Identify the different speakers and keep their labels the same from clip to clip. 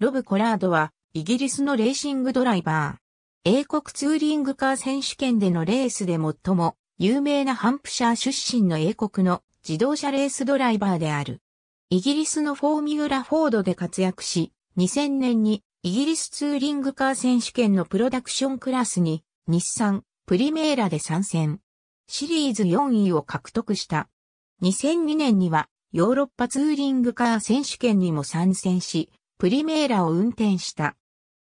Speaker 1: ロブ・コラードは、イギリスのレーシングドライバー。英国ツーリングカー選手権でのレースで最も有名なハンプシャー出身の英国の自動車レースドライバーである。イギリスのフォーミュラフォードで活躍し、2000年にイギリスツーリングカー選手権のプロダクションクラスに日産プリメーラで参戦。シリーズ4位を獲得した。2002年にはヨーロッパツーリングカー選手権にも参戦し、プリメーラを運転した。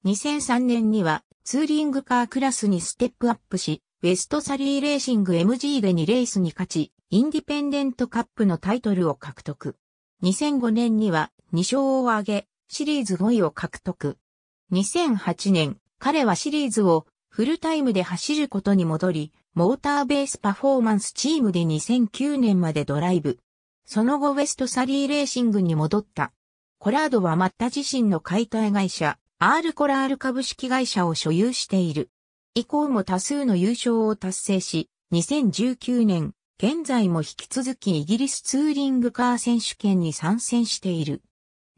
Speaker 1: 2003年にはツーリングカークラスにステップアップし、ウェストサリーレーシング MG で2レースに勝ち、インディペンデントカップのタイトルを獲得。2005年には2勝を挙げ、シリーズ5位を獲得。2008年、彼はシリーズをフルタイムで走ることに戻り、モーターベースパフォーマンスチームで2009年までドライブ。その後ウェストサリーレーシングに戻った。コラードはマッタ自身の解体会社、アールコラール株式会社を所有している。以降も多数の優勝を達成し、2019年、現在も引き続きイギリスツーリングカー選手権に参戦している。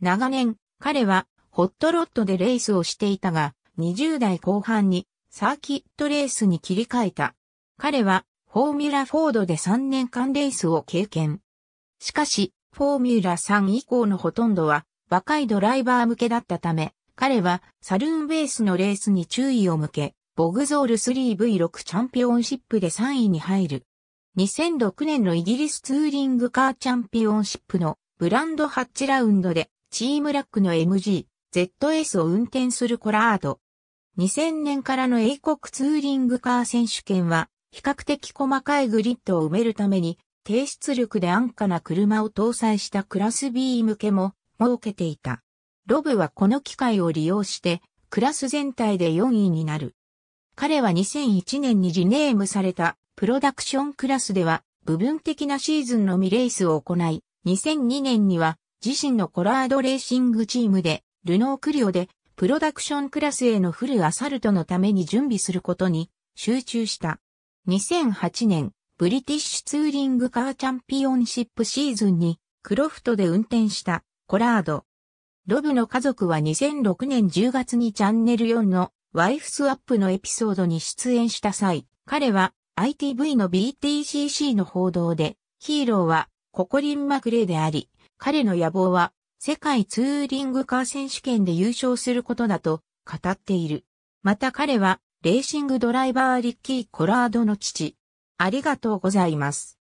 Speaker 1: 長年、彼はホットロッドでレースをしていたが、20代後半にサーキットレースに切り替えた。彼はフォーミュラフォードで3年間レースを経験。しかし、フォーミュラ3以降のほとんどは若いドライバー向けだったため、彼はサルーンベースのレースに注意を向け、ボグゾール 3V6 チャンピオンシップで3位に入る。2006年のイギリスツーリングカーチャンピオンシップのブランドハッチラウンドでチームラックの MG、ZS を運転するコラード。2000年からの英国ツーリングカー選手権は比較的細かいグリッドを埋めるために低出力で安価な車を搭載したクラス B 向けも設けていた。ロブはこの機会を利用して、クラス全体で4位になる。彼は2001年にリネームされたプロダクションクラスでは部分的なシーズンのみレースを行い、2002年には自身のコラードレーシングチームでルノークリオでプロダクションクラスへのフルアサルトのために準備することに集中した。2008年、ブリティッシュツーリングカーチャンピオンシップシーズンにクロフトで運転したコラード。ロブの家族は2006年10月にチャンネル4のワイフスワップのエピソードに出演した際、彼は ITV の BTCC の報道で、ヒーローはココリン・マクレーであり、彼の野望は世界ツーリングカー選手権で優勝することだと語っている。また彼はレーシングドライバーリッキー・コラードの父。ありがとうございます。